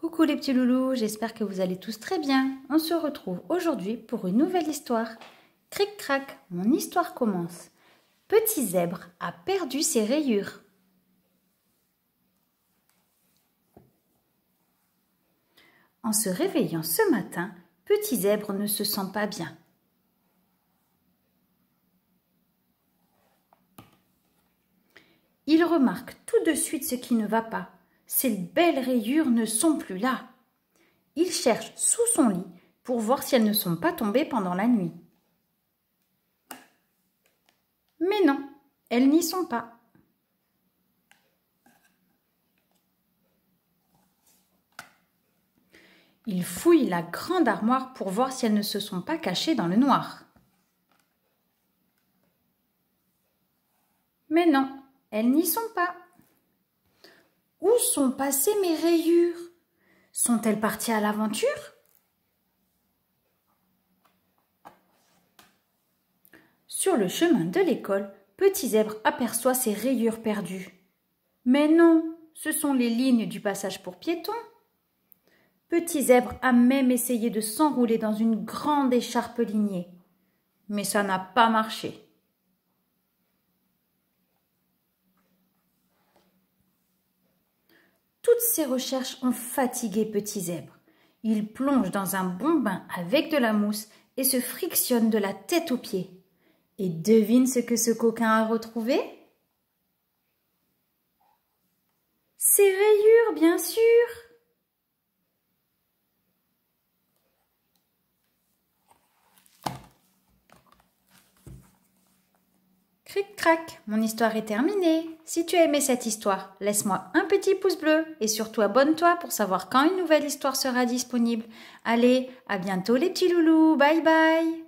Coucou les petits loulous, j'espère que vous allez tous très bien. On se retrouve aujourd'hui pour une nouvelle histoire. Cric-crac, mon histoire commence. Petit zèbre a perdu ses rayures. En se réveillant ce matin, Petit zèbre ne se sent pas bien. Il remarque tout de suite ce qui ne va pas. Ces belles rayures ne sont plus là. Il cherche sous son lit pour voir si elles ne sont pas tombées pendant la nuit. Mais non, elles n'y sont pas. Il fouille la grande armoire pour voir si elles ne se sont pas cachées dans le noir. Mais non, elles n'y sont pas sont passées mes rayures Sont-elles parties à l'aventure Sur le chemin de l'école, Petit Zèbre aperçoit ses rayures perdues. Mais non, ce sont les lignes du passage pour piétons. Petit Zèbre a même essayé de s'enrouler dans une grande écharpe lignée. Mais ça n'a pas marché. Toutes ces recherches ont fatigué Petit Zèbre. Il plonge dans un bon bain avec de la mousse et se frictionne de la tête aux pieds. Et devine ce que ce coquin a retrouvé Ses rayures, bien sûr Cric-crac, mon histoire est terminée. Si tu as aimé cette histoire, laisse-moi un petit pouce bleu et surtout abonne-toi pour savoir quand une nouvelle histoire sera disponible. Allez, à bientôt les petits loulous, bye bye